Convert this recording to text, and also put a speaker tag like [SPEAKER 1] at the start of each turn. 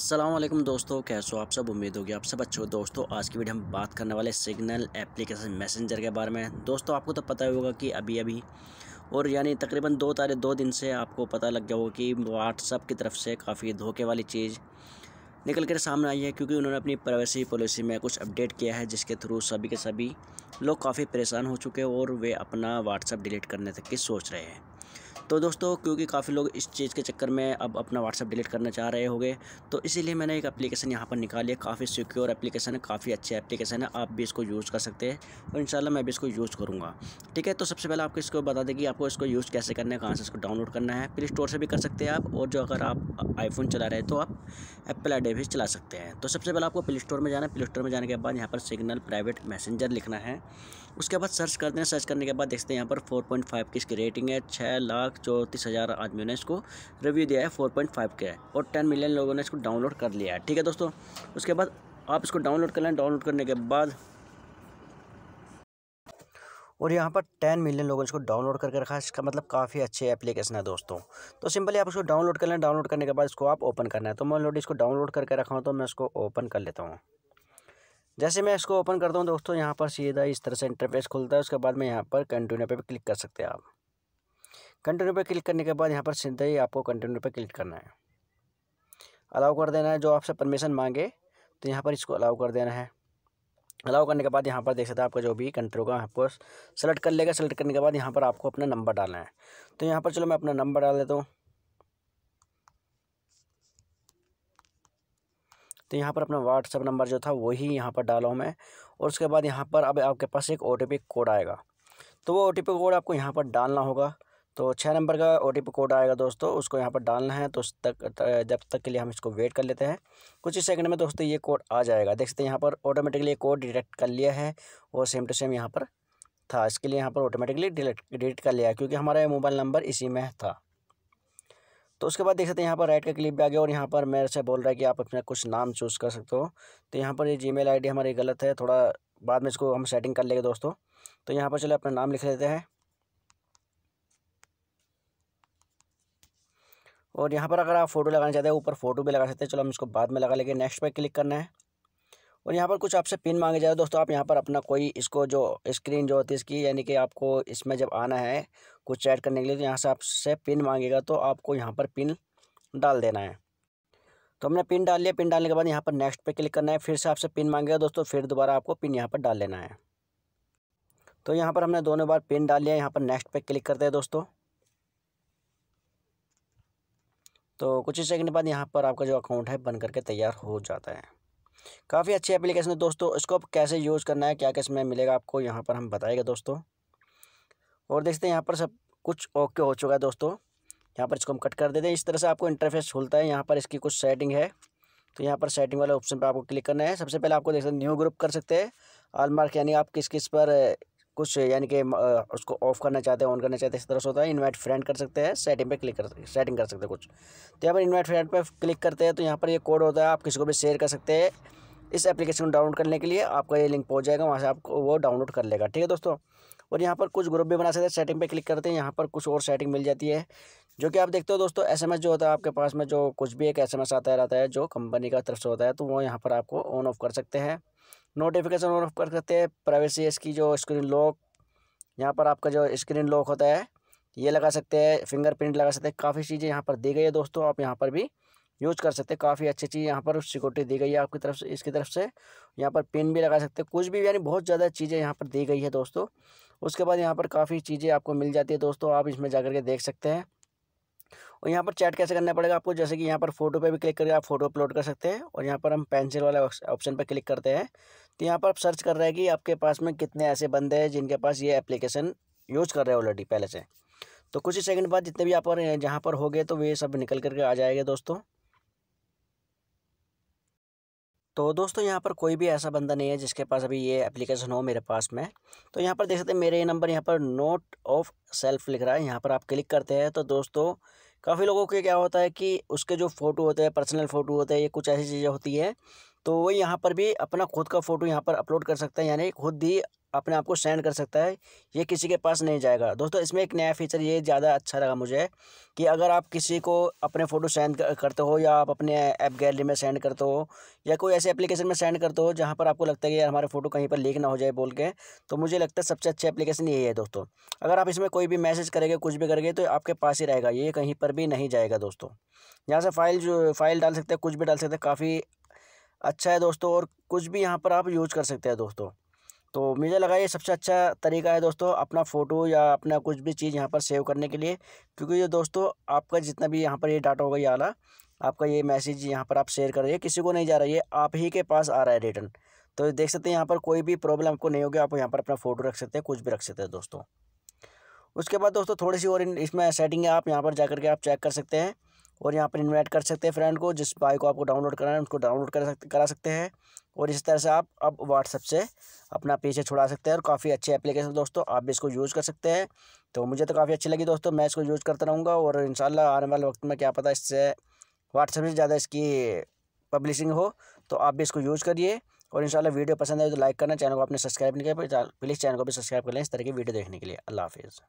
[SPEAKER 1] असलम दोस्तों कैसे हो आप सब उम्मीद होगी आप सब अच्छे हो दोस्तों आज की वीडियो हम बात करने वाले सिग्नल एप्लीकेशन मैसेंजर के बारे में दोस्तों आपको तो पता ही होगा कि अभी अभी और यानी तकरीबन दो तारे दो दिन से आपको पता लग गया होगा कि व्हाट्सअप की तरफ से काफ़ी धोखे वाली चीज़ निकल कर सामने आई है क्योंकि उन्होंने अपनी प्राइवेसी पॉलिसी में कुछ अपडेट किया है जिसके थ्रू सभी के सभी लोग काफ़ी परेशान हो चुके हैं और वे अपना व्हाट्सअप डिलीट करने तक की सोच रहे हैं तो दोस्तों क्योंकि काफ़ी लोग इस चीज़ के चक्कर में अब अपना व्हाट्सअप डिलीट करना चाह रहे होंगे तो इसीलिए मैंने एक एप्लीकेशन यहाँ पर निकाली है काफ़ी सिक्योर एप्लीकेशन है काफ़ी अच्छी एप्लीकेशन है आप भी इसको यूज़ कर सकते हैं और इन मैं भी इसको यूज़ करूँगा ठीक है तो सबसे पहले आपको इसको बता दें कि आपको इसको यूज़ कैसे करना है कहाँ से इसको डाउनलोड करना है प्ले स्टोर से भी कर सकते हैं आप और जो अगर आप आईफोन चला रहे हैं तो आप एप्पल आई भी चला सकते हैं तो सबसे पहले आपको प्ले स्टोर में जाना है प्ले स्टोर में जाने के बाद यहाँ पर सिग्नल प्राइवेट मैसेंजर लिखना है उसके बाद सर्च करते हैं सर्च करने के बाद देखते हैं यहाँ पर फोर पॉइंट फाइव की इसकी रेटिंग है छः लाख चौंतीस हज़ार आदमियों ने इसको रिव्यू दिया है फोर पॉइंट फाइव के और टेन मिलियन लोगों ने इसको डाउनलोड कर लिया है ठीक है दोस्तों उसके बाद आप इसको डाउनलोड कर लें डाउनलोड करने के बाद और यहाँ पर टेन मिलियन लोगों ने इसको डाउनलोड करके रखा है इसका मतलब काफ़ी अच्छी एप्लीकेशन है दोस्तों तो सिंपली आप इसको डाउनलोड कर लें डाउनलोड करने के बाद इसको आप ओपन करना है तो मैं ऑलरेडी इसको डाउनलोड करके रखा हूँ तो मैं इसको ओपन कर लेता हूँ जैसे मैं इसको ओपन करता हूँ दोस्तों यहाँ पर सीधा इस तरह से इंटरफेस खुलता है उसके बाद में यहाँ पर कंटिन्यू पे क्लिक कर सकते हैं आप कंटिन्यू पर क्लिक करने के बाद यहाँ पर सीधा ही आपको कंटिन्यू पर क्लिक करना है अलाउ कर देना है जो आपसे परमिशन मांगे तो यहाँ पर इसको अलाउ कर देना है अलाउ करने के बाद यहाँ पर देख सकते हैं आपका जो भी कंट्री होगा आपको सेलेक्ट कर लेगा सेलेक्ट करने के बाद यहाँ पर आपको अपना नंबर डालना है तो यहाँ पर चलो मैं अपना नंबर डाल देता हूँ तो यहाँ पर अपना व्हाट्सअप नंबर जो था वही यहाँ पर डाला हूँ मैं और उसके बाद यहाँ पर अब आपके पास एक ओ कोड आएगा तो वो ओ कोड आपको यहाँ पर डालना होगा तो छः नंबर का ओ कोड आएगा दोस्तों उसको यहाँ पर डालना है तो उस तक जब तक के लिए हम इसको वेट कर लेते हैं कुछ ही सेकंड में दोस्तों ये कोड आ जाएगा देख सकते हैं यहाँ पर ऑटोमेटिकली कोड डिटेक्ट कर लिया है और सेम टू सेम यहाँ पर था इसके लिए यहाँ पर ऑटोमेटिकली डिलीट डिलीट कर लिया क्योंकि हमारा मोबाइल नंबर इसी में था तो उसके बाद देख सकते हैं यहाँ पर राइट का क्लिप भी आ गया और यहाँ पर मेरे से बोल रहा है कि आप अपना कुछ नाम चूज़ कर सकते हो तो यहाँ पर ये जी मेल हमारी गलत है थोड़ा बाद में इसको हम सेटिंग कर लेंगे दोस्तों तो यहाँ पर चले अपना नाम लिख लेते हैं और यहाँ पर अगर आप फोटो लगाना चाहते हैं ऊपर फोटो भी लगा सकते हैं चलो हम इसको बाद में लगा लेंगे नेक्स्ट पर क्लिक करना है और यहाँ पर कुछ आपसे पिन मांगे जाए दोस्तों आप यहाँ पर अपना कोई इसको जो स्क्रीन जो होती है इसकी यानी कि आपको इसमें जब आना है कुछ ऐड करने के लिए तो यहाँ से आपसे पिन मांगेगा तो आपको यहाँ पर पिन डाल देना है तो हमने पिन डाल लिया पिन डालने के बाद यहाँ पर नेक्स्ट पे क्लिक करना है फिर से आपसे पिन मांगेगा दोस्तों फिर दोबारा आपको पिन यहाँ पर डाल लेना है तो यहाँ पर हमने दोनों बार पिन डाल लिया यहाँ पर नेक्स्ट पर क्लिक करते हैं दोस्तों तो कुछ ही सेकंड बाद यहाँ पर आपका जो अकाउंट है बन करके तैयार हो जाता है काफ़ी अच्छी एप्लीकेशन है दोस्तों इसको आप कैसे यूज़ करना है क्या क्या इसमें मिलेगा आपको यहाँ पर हम बताएगा दोस्तों और देखते हैं यहाँ पर सब कुछ ओके हो चुका है दोस्तों यहाँ पर इसको हम कट कर देते हैं इस तरह से आपको इंटरफेस खुलता है यहाँ पर इसकी कुछ सेटिंग है तो यहाँ पर सेटिंग वाले ऑप्शन पर आपको क्लिक करना है सबसे पहले आपको देख सकते न्यू ग्रुप कर सकते हैं आलमार्क यानी आप किस किस पर कुछ यानी कि उसको ऑफ करना चाहते हैं ऑन करना चाहते हैं इस तरह से होता है इन्वाइट फ्रेंड कर सकते हैं सेटिंग पे क्लिक कर सेटिंग कर सकते हैं कुछ तो यहाँ पर इन्वाइट फ्रेंड पर क्लिक करते हैं तो यहाँ पर ये यह कोड होता है आप किसी को भी शेयर कर सकते हैं इस एप्लीकेशन को डाउनलोड करने के लिए आपका ये लिंक पहुँच जाएगा वहाँ से आपको वो डाउनलोड कर लेगा ठीक है दोस्तों और यहाँ पर कुछ ग्रुप भी बना सकते हैं सेटिंग पे क्लिक करते हैं यहाँ पर कुछ और सेटिंग मिल जाती है जो कि आप देखते हो दोस्तों एसएमएस जो होता है आपके पास में जो कुछ भी एक एसएमएस आता रहता है जो कंपनी का तरफ से होता है तो वो यहाँ पर आपको ऑन ऑफ कर सकते हैं नोटिफिकेशन ऑन ऑफ कर सकते हैं प्राइवेसी इसकी जो स्क्रीन लॉक यहाँ पर आपका जो स्क्रीन लॉक होता है ये लगा सकते हैं फिंगरप्रिंट लगा सकते हैं काफ़ी चीज़ें यहाँ पर दी गई है दोस्तों आप यहाँ पर भी यूज कर सकते हैं काफ़ी अच्छी चीज़ यहाँ पर सिक्योरिटी दी गई है आपकी तरफ से इसकी तरफ से यहाँ पर पिन भी लगा सकते हैं कुछ भी यानी बहुत ज़्यादा चीज़ें यहाँ पर दी गई है दोस्तों उसके बाद यहाँ पर काफ़ी चीज़ें आपको मिल जाती है दोस्तों आप इसमें जा के देख सकते हैं और यहाँ पर चैट कैसे करना पड़ेगा आपको जैसे कि यहाँ पर फोटो पे भी क्लिक करके आप फोटो अपलोड कर सकते हैं और यहाँ पर हम पेंसिल वाले ऑप्शन पर क्लिक करते हैं तो यहाँ पर आप सर्च कर रहे हैं कि आपके पास में कितने ऐसे बंदे हैं जिनके पास ये एप्लीकेशन यूज़ कर रहे हैं ऑलरेडी पहले से तो कुछ ही सेकेंड बाद जितने भी आप जहाँ पर हो गए तो वे सब निकल करके आ जाएगा दोस्तों तो दोस्तों यहाँ पर कोई भी ऐसा बंदा नहीं है जिसके पास अभी ये एप्लीकेशन हो मेरे पास में तो यहाँ पर देख सकते हैं मेरे नंबर यहाँ पर नोट ऑफ सेल्फ लिख रहा है यहाँ पर आप क्लिक करते हैं तो दोस्तों काफ़ी लोगों के क्या होता है कि उसके जो फ़ोटो होते हैं पर्सनल फ़ोटो होते हैं ये कुछ ऐसी चीज़ें होती हैं तो वो यहाँ पर भी अपना खुद का फ़ोटो यहाँ पर अपलोड कर सकते हैं यानी खुद ही अपने आप को सेंड कर सकता है ये किसी के पास नहीं जाएगा दोस्तों इसमें एक नया फीचर ये ज़्यादा अच्छा लगा मुझे कि अगर आप किसी को अपने फ़ोटो सेंड करते हो या आप अपने ऐप गैलरी में सेंड करते हो या कोई ऐसे एप्लीकेशन में सेंड करते हो जहाँ पर आपको लगता है कि यार हमारे फ़ोटो कहीं पर लीक ना हो जाए बोल के तो मुझे लगता है सबसे अच्छे एप्लीकेशन यही है दोस्तों अगर आप इसमें कोई भी मैसेज करेंगे कुछ भी करेंगे तो आपके पास ही रहेगा ये कहीं पर भी नहीं जाएगा दोस्तों यहाँ से फाइल जो फाइल डाल सकते हैं कुछ भी डाल सकते हैं काफ़ी अच्छा है दोस्तों और कुछ भी यहाँ पर आप यूज कर सकते हैं दोस्तों तो मुझे लगा ये सबसे अच्छा तरीका है दोस्तों अपना फ़ोटो या अपना कुछ भी चीज़ यहाँ पर सेव करने के लिए क्योंकि ये दोस्तों आपका जितना भी यहाँ पर ये डाटा होगा ये आला आपका ये मैसेज यहाँ पर आप शेयर कर रही है किसी को नहीं जा रही है आप ही के पास आ रहा है रिटर्न तो देख सकते हैं यहाँ पर कोई भी प्रॉब्लम आपको नहीं होगी आप यहाँ पर अपना फ़ोटो रख सकते हैं कुछ भी रख सकते हैं दोस्तों उसके बाद दोस्तों थोड़ी सी और इसमें सेटिंग है आप यहाँ पर जा के आप चेक कर सकते हैं और यहाँ पर इन्वाइट कर सकते हैं फ्रेंड को जिस बाइक को आपको डाउनलोड कराना है उसको डाउनलोड करा सकते करा सकते हैं और इसी तरह से आप अब व्हाट्सएप से अपना पीछे छुड़ा सकते हैं और काफ़ी अच्छे एप्लीकेशन दोस्तों आप भी इसको यूज़ कर सकते हैं तो मुझे तो काफ़ी अच्छी लगी दोस्तों मैं इसको यूज़ करता रहूँगा और इन आने वाले वक्त में क्या पता इससे व्हाट्सएप से ज़्यादा इसकी पब्लिशिंग हो तो आप भी इसको यूज़ करिए और इन वीडियो पसंद आए तो लाइक करना चैनल को आपने सब्सक्राइब नहीं किया तो प्लीज़ चैनल को भी सब्सक्राइब कर लें इस तरह की वीडियो देखने के लिए अल्लाह हाफिज़